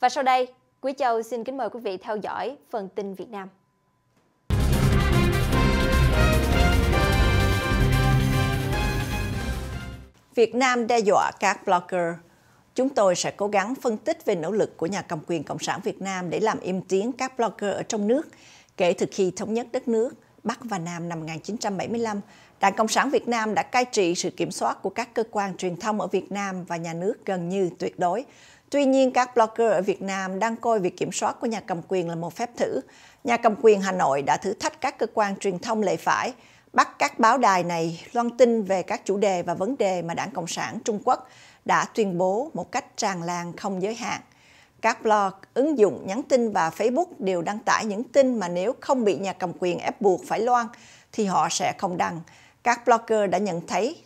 Và sau đây, Quý Châu xin kính mời quý vị theo dõi phần tin Việt Nam. Việt Nam đe dọa các blogger. Chúng tôi sẽ cố gắng phân tích về nỗ lực của nhà cầm quyền Cộng sản Việt Nam để làm im tiếng các blogger ở trong nước kể từ khi thống nhất đất nước Bắc và Nam năm 1975. Đảng Cộng sản Việt Nam đã cai trị sự kiểm soát của các cơ quan truyền thông ở Việt Nam và nhà nước gần như tuyệt đối, Tuy nhiên, các blogger ở Việt Nam đang coi việc kiểm soát của nhà cầm quyền là một phép thử. Nhà cầm quyền Hà Nội đã thử thách các cơ quan truyền thông lệ phải, bắt các báo đài này loan tin về các chủ đề và vấn đề mà Đảng Cộng sản Trung Quốc đã tuyên bố một cách tràn lan không giới hạn. Các blog, ứng dụng, nhắn tin và Facebook đều đăng tải những tin mà nếu không bị nhà cầm quyền ép buộc phải loan thì họ sẽ không đăng. Các blogger đã nhận thấy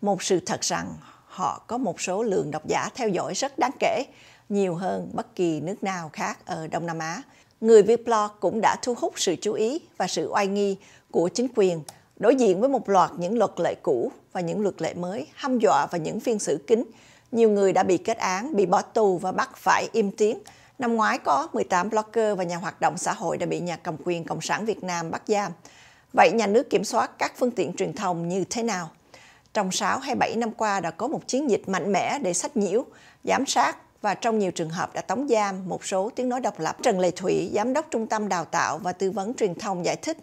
một sự thật rằng họ có một số lượng độc giả theo dõi rất đáng kể, nhiều hơn bất kỳ nước nào khác ở Đông Nam Á. Người viết blog cũng đã thu hút sự chú ý và sự oai nghi của chính quyền đối diện với một loạt những luật lệ cũ và những luật lệ mới hăm dọa và những phiên xử kín. Nhiều người đã bị kết án, bị bỏ tù và bắt phải im tiếng. Năm ngoái có 18 blogger và nhà hoạt động xã hội đã bị nhà cầm quyền Cộng sản Việt Nam bắt giam. Vậy nhà nước kiểm soát các phương tiện truyền thông như thế nào? Trong 6 hay 7 năm qua đã có một chiến dịch mạnh mẽ để sách nhiễu, giám sát và trong nhiều trường hợp đã tống giam một số tiếng nói độc lập. Trần Lê Thủy, Giám đốc Trung tâm Đào tạo và Tư vấn Truyền thông giải thích,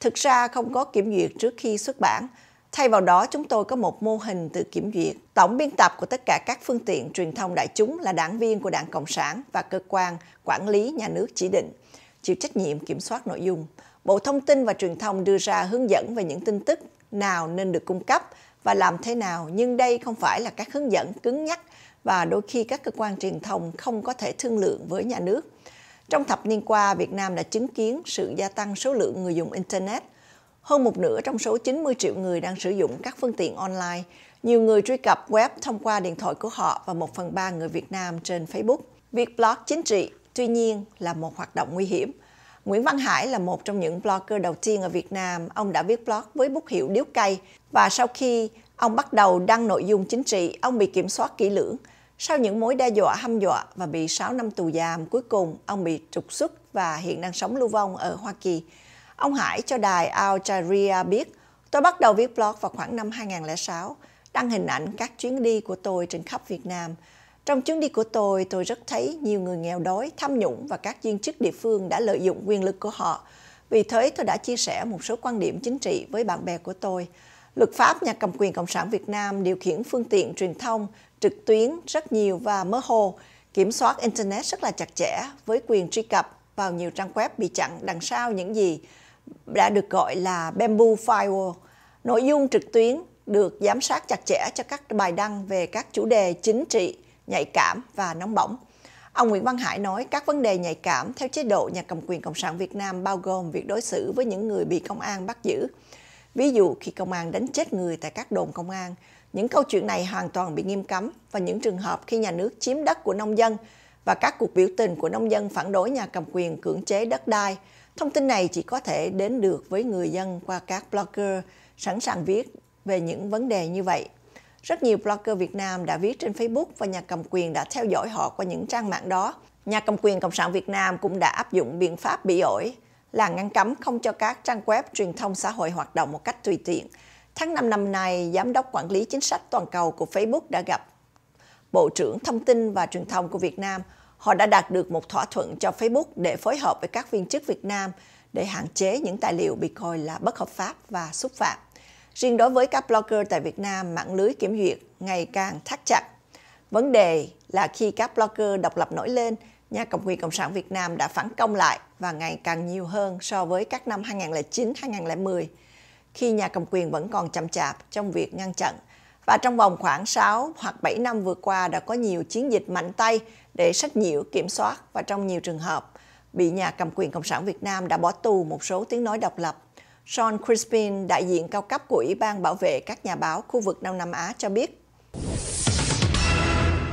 thực ra không có kiểm duyệt trước khi xuất bản. Thay vào đó, chúng tôi có một mô hình tự kiểm duyệt. Tổng biên tập của tất cả các phương tiện truyền thông đại chúng là đảng viên của Đảng Cộng sản và cơ quan quản lý nhà nước chỉ định, chịu trách nhiệm kiểm soát nội dung. Bộ Thông tin và Truyền thông đưa ra hướng dẫn về những tin tức nào nên được cung cấp và làm thế nào nhưng đây không phải là các hướng dẫn cứng nhắc và đôi khi các cơ quan truyền thông không có thể thương lượng với nhà nước. Trong thập niên qua, Việt Nam đã chứng kiến sự gia tăng số lượng người dùng Internet. Hơn một nửa trong số 90 triệu người đang sử dụng các phương tiện online. Nhiều người truy cập web thông qua điện thoại của họ và một phần ba người Việt Nam trên Facebook. Việc blog chính trị, tuy nhiên, là một hoạt động nguy hiểm Nguyễn Văn Hải là một trong những blogger đầu tiên ở Việt Nam. Ông đã viết blog với bút hiệu điếu cây và sau khi ông bắt đầu đăng nội dung chính trị, ông bị kiểm soát kỹ lưỡng. Sau những mối đe dọa hăm dọa và bị 6 năm tù giam, cuối cùng ông bị trục xuất và hiện đang sống lưu vong ở Hoa Kỳ. Ông Hải cho đài Al Jazeera biết, tôi bắt đầu viết blog vào khoảng năm 2006, đăng hình ảnh các chuyến đi của tôi trên khắp Việt Nam. Trong chuyến đi của tôi, tôi rất thấy nhiều người nghèo đói, tham nhũng và các viên chức địa phương đã lợi dụng quyền lực của họ. Vì thế, tôi đã chia sẻ một số quan điểm chính trị với bạn bè của tôi. Luật pháp nhà cầm quyền Cộng sản Việt Nam điều khiển phương tiện truyền thông trực tuyến rất nhiều và mơ hồ, kiểm soát Internet rất là chặt chẽ với quyền truy cập vào nhiều trang web bị chặn đằng sau những gì đã được gọi là bamboo firewall. Nội dung trực tuyến được giám sát chặt chẽ cho các bài đăng về các chủ đề chính trị, nhạy cảm và nóng bỏng. Ông Nguyễn Văn Hải nói các vấn đề nhạy cảm theo chế độ nhà cầm quyền Cộng sản Việt Nam bao gồm việc đối xử với những người bị công an bắt giữ. Ví dụ khi công an đánh chết người tại các đồn công an, những câu chuyện này hoàn toàn bị nghiêm cấm và những trường hợp khi nhà nước chiếm đất của nông dân và các cuộc biểu tình của nông dân phản đối nhà cầm quyền cưỡng chế đất đai. Thông tin này chỉ có thể đến được với người dân qua các blogger sẵn sàng viết về những vấn đề như vậy. Rất nhiều blogger Việt Nam đã viết trên Facebook và nhà cầm quyền đã theo dõi họ qua những trang mạng đó. Nhà cầm quyền Cộng sản Việt Nam cũng đã áp dụng biện pháp bị ổi là ngăn cấm không cho các trang web truyền thông xã hội hoạt động một cách tùy tiện. Tháng 5 năm nay, Giám đốc Quản lý Chính sách Toàn cầu của Facebook đã gặp Bộ trưởng Thông tin và Truyền thông của Việt Nam. Họ đã đạt được một thỏa thuận cho Facebook để phối hợp với các viên chức Việt Nam để hạn chế những tài liệu bị coi là bất hợp pháp và xúc phạm. Riêng đối với các blogger tại Việt Nam, mạng lưới kiểm duyệt ngày càng thắt chặt. Vấn đề là khi các blogger độc lập nổi lên, nhà cầm quyền Cộng sản Việt Nam đã phản công lại và ngày càng nhiều hơn so với các năm 2009-2010, khi nhà cầm quyền vẫn còn chậm chạp trong việc ngăn chặn. Và trong vòng khoảng 6 hoặc 7 năm vừa qua đã có nhiều chiến dịch mạnh tay để sách nhiễu kiểm soát và trong nhiều trường hợp, bị nhà cầm quyền Cộng sản Việt Nam đã bỏ tù một số tiếng nói độc lập Sean Crispin, đại diện cao cấp của Ủy ban Bảo vệ các nhà báo khu vực Đông Nam Á cho biết